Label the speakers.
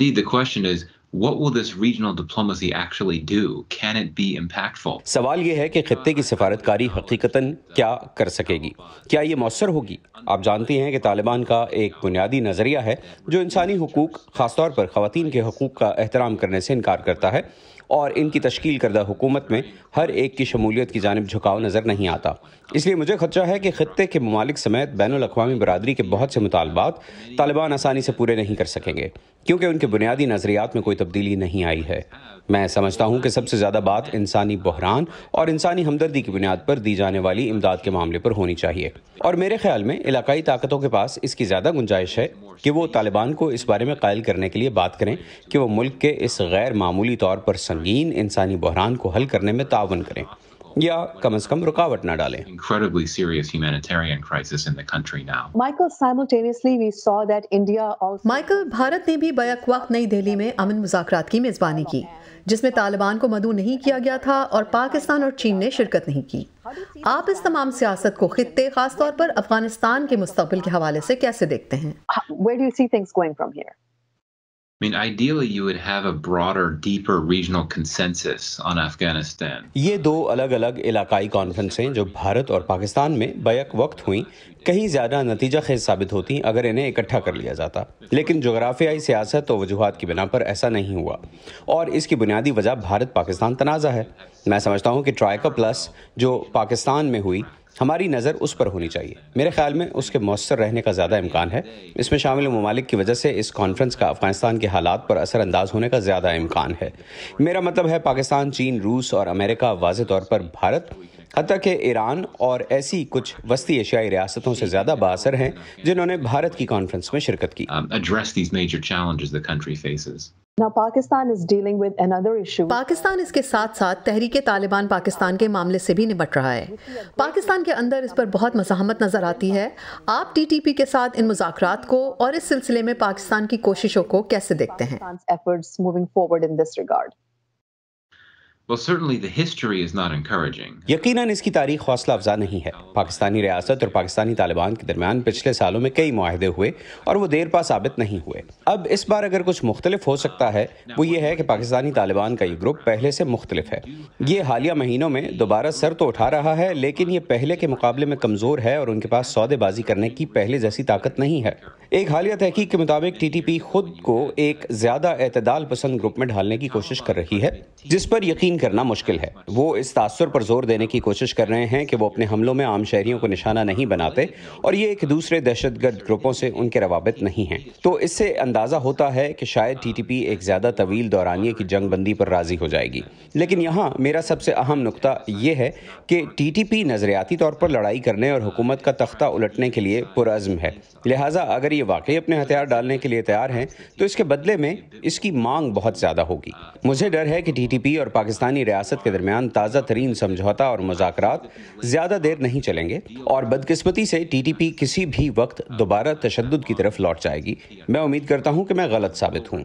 Speaker 1: Indeed, the question is What will this regional diplomacy actually do? Can it be impactful? سوال یہ ہے کہ خطے کی سفارتکاری حقیقتاً کیا کر سکے گی کیا یہ مؤثر ہوگی آپ جانتے ہیں کہ طالبان کا ایک بنیادی نظریہ ہے جو انسانی حقوق خاص طور پر خواتین کے حقوق کا احترام کرنے سے انکار کرتا ہے اور ان کی تشکیل کردہ حکومت میں ہر ایک کی شمولیت کی جانب جھکاؤ نظر نہیں آتا اس لیے مجھے خدشہ ہے کہ خطے کے ممالک سمیت بین الاقوامی برادری کے بہت سے مطالبات طالبان آسانی سے پورے نہیں کر سکیں گے کیونکہ ان کے بنیادی نظریات میں کوئی تبدیلی نہیں آئی ہے میں سمجھتا ہوں کہ سب سے زیادہ بات انسانی بحران اور انسانی ہمدردی کی بنیاد پر دی جانے والی امداد کے معاملے پر ہونی چاہیے اور میرے خیال میں علاقائی طاقتوں کے پاس اس کی زیادہ گنجائش ہے کہ وہ طالبان کو اس بارے میں قائل کرنے کے لیے بات کریں کہ وہ ملک کے اس غیر معمولی طور پر سنگین انسانی بحران کو حل کرنے میں تعاون کریں یا کم از
Speaker 2: مائیکل نے بھی بیک وقت نئی دہلی میں امن مذاکرات کی میزبانی کی جس میں طالبان کو مدعو نہیں کیا گیا تھا اور پاکستان اور چین نے شرکت نہیں کی آپ اس تمام سیاست کو خطے خاص طور پر افغانستان کے مستقبل کے حوالے سے کیسے دیکھتے ہیں
Speaker 1: I mean, ideally, you would have a broader, deeper regional consensus on Afghanistan. یہ دو الگ الگ علاقائی کانفرنسیں جو بھارت اور پاکستان میں بیک وقت ہوئیں کہیں زیادہ نتیجہ خیز ثابت ہوتی اگر انہیں اکٹھا کر لیا جاتا لیکن جغرافیائی سیاست اور وجوہات کی بنا پر ایسا نہیں ہوا اور اس کی بنیادی وجہ بھارت پاکستان تنازع ہے میں سمجھتا ہوں کہ ٹرائیکا پلس جو پاکستان میں ہوئی ہماری نظر اس پر ہونی چاہیے میرے خیال میں اس کے مؤثر رہنے کا زیادہ امکان ہے اس میں شامل ممالک کی وجہ سے اس کانفرنس کا افغانستان کے حالات پر اثر انداز ہونے کا زیادہ امکان ہے میرا مطلب ہے پاکستان چین روس اور امریکہ واضح طور پر بھارت حتیٰ کہ ایران اور ایسی کچھ وسطی ایشیائی ریاستوں سے زیادہ باثر ہیں جنہوں نے بھارت کی کانفرنس میں شرکت کی um,
Speaker 2: پاکستان اس کے ساتھ ساتھ تحریک طالبان پاکستان کے معاملے سے بھی نبٹ رہا ہے پاکستان کے اندر اس پر بہت مزاحمت نظر آتی ہے آپ ٹی ٹی پی کے ساتھ ان مذاکرات کو اور اس سلسلے میں پاکستان کی کوششوں کو کیسے دیکھتے ہیں
Speaker 1: یقیناً اس کی تاریخ حوصلہ افزا نہیں ہے پاکستانی ریاست اور پاکستانی طالبان کے درمیان پچھلے سالوں میں کئی معاہدے ہوئے اور وہ دیر پا ثابت نہیں ہوئے اب اس بار اگر کچھ مختلف ہو سکتا ہے وہ یہ ہے کہ پاکستانی طالبان کا یہ گروپ پہلے سے مختلف ہے یہ حالیہ مہینوں میں دوبارہ سر تو اٹھا رہا ہے لیکن یہ پہلے کے مقابلے میں کمزور ہے اور ان کے پاس سودے بازی کرنے کی پہلے جیسی طاقت نہیں ہے ایک حالیہ تحقیق کے مطابق ٹی پی خود کو ایک زیادہ اعتدال پسند گروپ میں ڈھالنے کی کوشش کر رہی ہے جس پر یقین کرنا مشکل ہے وہ اس تاثر پر زور دینے کی کوشش کر رہے ہیں کہ وہ اپنے حملوں میں عام شہریوں کو نشانہ نہیں بناتے اور یہ ایک دوسرے دہشت گرد گروپوں سے ان کے روابط نہیں ہیں تو اس سے اندازہ ہوتا ہے کہ شاید ٹی ٹی پی ایک زیادہ طویل دورانیے کی جنگ بندی پر راضی ہو جائے گی لیکن یہاں میرا سب سے اہم نقطہ یہ ہے کہ ٹی ٹی پی نظریاتی طور پر لڑائی کرنے اور حکومت کا تختہ الٹنے کے لیے پرعزم ہے لہٰذا اگر یہ واقعی اپنے ہتھیار ڈالنے کے لیے تیار ہیں تو اس کے بدلے میں اس کی مانگ بہت زیادہ ہوگی مجھے ڈر ہے کہ ٹی ٹی پی اور پاکستان پاکستانی ریاست کے درمیان تازہ ترین سمجھوتا اور مذاکرات زیادہ دیر نہیں چلیں گے اور بدقسمتی سے ٹی ٹی پی کسی بھی وقت دوبارہ تشدد کی طرف لوٹ جائے گی میں امید کرتا ہوں کہ میں غلط ثابت ہوں